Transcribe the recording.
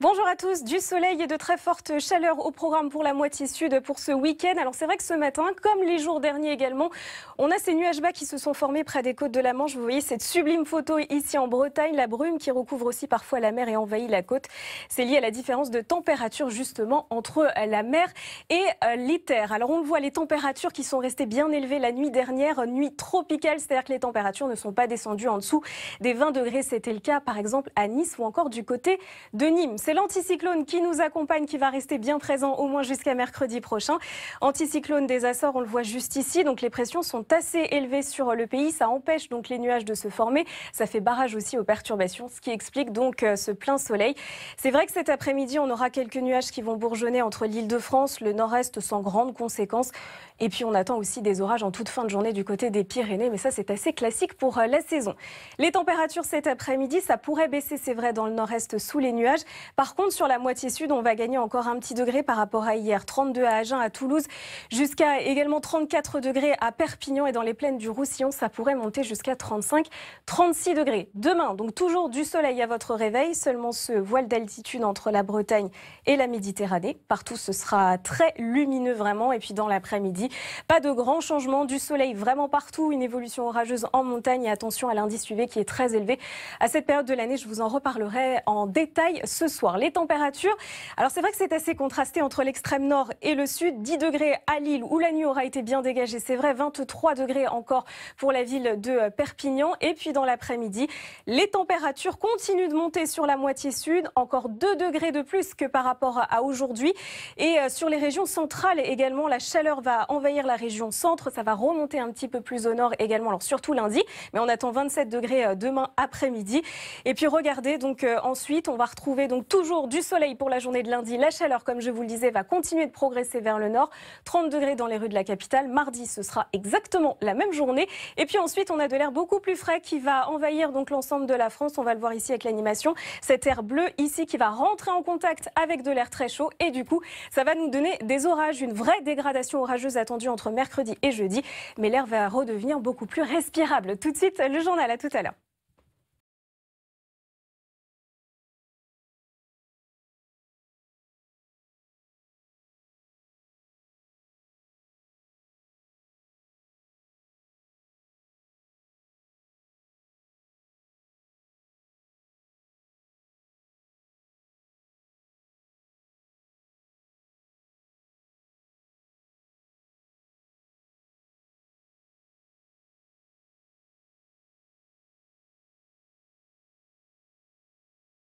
Bonjour à tous, du soleil et de très forte chaleur au programme pour la moitié sud pour ce week-end. Alors c'est vrai que ce matin, comme les jours derniers également, on a ces nuages bas qui se sont formés près des côtes de la Manche. Vous voyez cette sublime photo ici en Bretagne, la brume qui recouvre aussi parfois la mer et envahit la côte. C'est lié à la différence de température justement entre la mer et euh, les terres. Alors on voit, les températures qui sont restées bien élevées la nuit dernière, nuit tropicale, c'est-à-dire que les températures ne sont pas descendues en dessous des 20 degrés. C'était le cas par exemple à Nice ou encore du côté de Nîmes. C'est l'anticyclone qui nous accompagne, qui va rester bien présent au moins jusqu'à mercredi prochain. Anticyclone des Açores, on le voit juste ici. Donc les pressions sont assez élevées sur le pays. Ça empêche donc les nuages de se former. Ça fait barrage aussi aux perturbations, ce qui explique donc euh, ce plein soleil. C'est vrai que cet après-midi, on aura quelques nuages qui vont bourgeonner entre l'île de France, le nord-est sans grandes conséquences. Et puis on attend aussi des orages en toute fin de journée du côté des Pyrénées. Mais ça, c'est assez classique pour euh, la saison. Les températures cet après-midi, ça pourrait baisser, c'est vrai, dans le nord-est sous les nuages. Par contre, sur la moitié sud, on va gagner encore un petit degré par rapport à hier. 32 à Agen, à Toulouse, jusqu'à également 34 degrés à Perpignan et dans les plaines du Roussillon, ça pourrait monter jusqu'à 35, 36 degrés. Demain, donc toujours du soleil à votre réveil, seulement ce voile d'altitude entre la Bretagne et la Méditerranée. Partout, ce sera très lumineux vraiment. Et puis dans l'après-midi, pas de grands changements, du soleil vraiment partout, une évolution orageuse en montagne et attention à l'indice UV qui est très élevé. À cette période de l'année, je vous en reparlerai en détail ce soir. Les températures, alors c'est vrai que c'est assez contrasté entre l'extrême nord et le sud. 10 degrés à Lille où la nuit aura été bien dégagée, c'est vrai, 23 degrés encore pour la ville de Perpignan. Et puis dans l'après-midi, les températures continuent de monter sur la moitié sud, encore 2 degrés de plus que par rapport à aujourd'hui. Et euh, sur les régions centrales également, la chaleur va envahir la région centre, ça va remonter un petit peu plus au nord également, alors surtout lundi, mais on attend 27 degrés euh, demain après-midi. Et puis regardez, donc euh, ensuite, on va retrouver donc tout Toujours du soleil pour la journée de lundi. La chaleur, comme je vous le disais, va continuer de progresser vers le nord. 30 degrés dans les rues de la capitale. Mardi, ce sera exactement la même journée. Et puis ensuite, on a de l'air beaucoup plus frais qui va envahir donc l'ensemble de la France. On va le voir ici avec l'animation. Cet air bleu ici qui va rentrer en contact avec de l'air très chaud. Et du coup, ça va nous donner des orages. Une vraie dégradation orageuse attendue entre mercredi et jeudi. Mais l'air va redevenir beaucoup plus respirable. Tout de suite, le journal. À tout à l'heure.